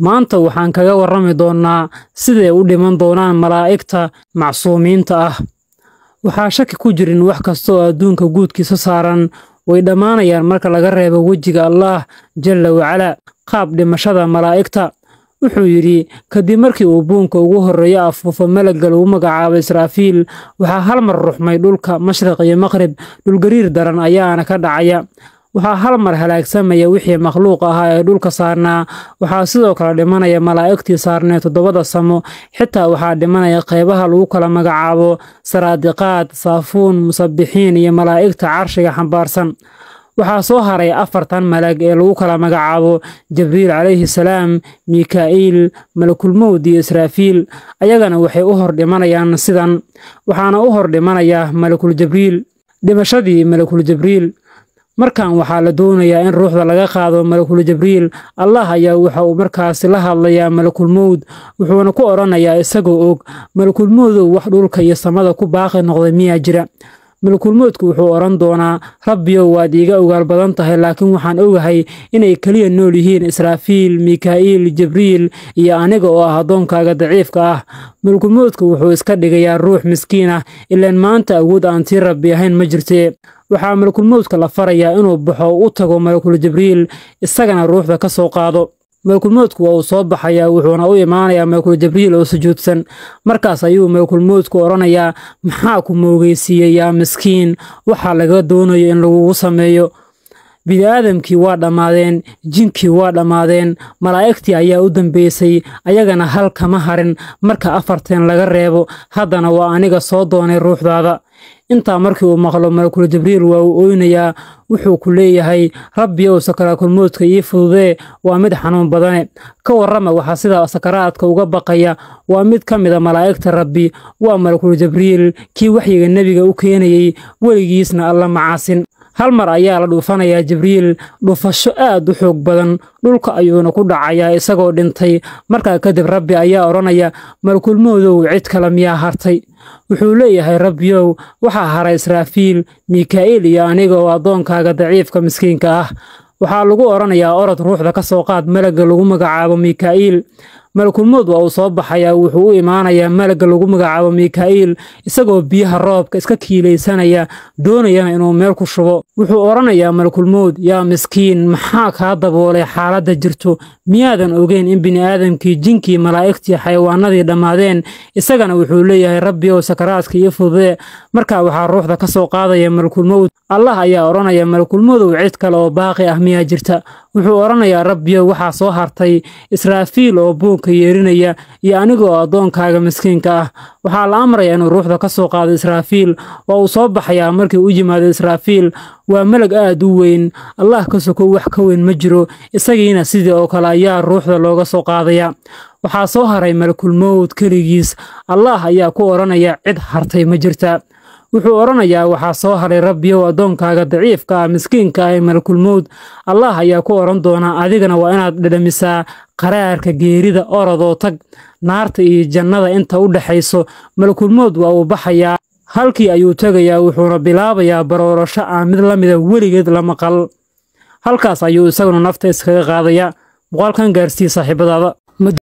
maanta waxaan kaga warrami doonnaa siday u dhiman doonaan malaa'igta macsuumiinta ah waxaa shaki ku jirin wax kasta oo adduunka guudkiisa saaran way dhammaanayaan marka laga reebo wejiga allaah jalla wacala qaab dhimashada malaa'igta wuxuu yidhi kadib markii uu buunka ugu horreeyo afuufo melagga lagu magacaabo israafiil waxaa hal mar ruxmay dhulka mashriq iyo maqrib dhulgariir daran ayaana ka dhacaya waxaa hal mar halaagsamaya wixii makhluuq ahaa ee dhulka saarnaa waxaa sidoo kale dhimanaya malaa'igtii saarnee toddobada samo xitaa waxaa dhimanaya qaybaha lagu kala magacaabo saraadiqaad saafuun musabixiin iyo malaa'igta carshiga xambaarsan waxaa soo haray afartan malag ee lagu kala magacaabo jibriil calayhi salaam mikaa'iil malakulmowd iyo israafiil ayagana waxay u hor dhimanayaan sidan waxaana u hor dhimanaya malakul jibriil dhimashadii malakul jibriil markaan waxaa la doonayaa in ruuxda laga qaado malakul jibriil allah ayaa waxa uu markaasi la hadlayaa malakulmowd wuxuuna ku odhanayaa isagoo og malakulmowdow wax dhulka iyo samada ku baaqi noqday miyaa jira malakulmoodku wuxuu odhan doonaa rabbiyow waad iiga ogaal badan tahay laakiin waxaan ogahay inay keliya nool yihiin israafiil mikaa'iil jibriil iyo aniga oo ah addoonkaaga daciifka ah malakulmoodku wuxuu iska dhigayaa ruux miskiin ah ilaan maanta awood aan sii rabbi ahayn ma jirte waxaa malakulmowdka la farayaa inuu baxo u tago malakul jibriil isagana ruuxda ka soo qaado malakulmowdku waa uu soo baxayaa wuxuuna u imaanayaa malakul jibriil oo sujuudsan markaas ayuu malakulmowdku odhanayaa maxaa ku moogeysiiyey yaa miskiin waxaa laga doonayo in lagugu sameeyo bini'aadamkii waa dhammaadeen jinkii waa dhammaadeen malaa'igtii ayaa u dambeysay ayagana hal kama harin marka afarteen laga reebo haddana waa aniga soo doonay ruuxdaada intaa markii uu maqlo malakul jibriil waa uu ooynayaa wuxuu ku leeyahay rabbi ow sakaraatulmowdka ii fududee waa mid xanuun badane ka warrama waxaa sidaa sakaraadka uga baqaya waa mid ka mida malaa'igta rabbi waa malakul jibriil kii waxyiga nebiga u keenayey weligiisna alla macaasin hal mar ayaa la dhuufanayaa jibriil dhufasho aad u xoog badan dhulka ayuuna ku dhacayaa isagoo dhintay markaa kadib rabbi ayaa odhanaya malkulmoodow cid kale miyaa hartay wuxuu leeyahay rabbiyow waxaa haray israafiil mikaa'iil iyo aniga oo addoonkaaga daciifka miskiinka ah waxaa lagu odhanayaa orod ruuxda ka soo qaad malagga lagu magacaabo mikaa'iil malakul-mowd waa uu soo baxayaa wuxuu u imaanayaa malagga lagu magacaabo mikaa'iil isagoo biyaha roobka iska kiilaysanaya doonayana inuu meel ku shubo wuxuu odhanayaa malakulmowd yaa miskiin maxaa kaa daboolay xaaladda jirto miyaadan ogeyn in bini'aadamkii jinkii malaa'igtii xayawaanadii dhammaadeen isagana wuxuu leeyahay rabbi oo sakaraadka ii fududee markaa waxaa ruuxda ka soo qaadaya malakulmowd allah ayaa odhanaya malakulmowdow cid kale oo baaqi ah miyaa jirta wuxuu odhanayaa rabbiyo waxaa soo hartay israafiil oo buug adduunka yeerinaya iyo anigoo addoonkaaga miskiinka ah waxaa la amrayaa inuu ruuxda ka soo qaado israafiil waa uu soo baxayaa markii u yimaado israafiil waa malag aad u weyn allah ka sokow wax ka weyn ma jiro isagiina sidii oo kale ayaa ruuxda looga soo qaadaya waxaa soo haray malakulmowd keligiis allah ayaa ku odhanaya cid hartay ma jirta wuxuu odhanayaa waxaa soo haray rabbiyow addoonkaaga daciifka ah miskiinka ah ee malakulmowd allah ayaa ku odhan doonaa adigana waa inaad dhadhamisaa qaraarka geerida orod oo tag naarta iyo jannada inta u dhexayso malakulmowd waa uu baxayaa halkii ayuu tegayaa wuxuuna bilaabayaa baroorasho aan mid la mida ah weligeed la maqal halkaas ayuu isaguna nafta iskaga qaadaya muuqaalkan gaarsii saaxiibadaada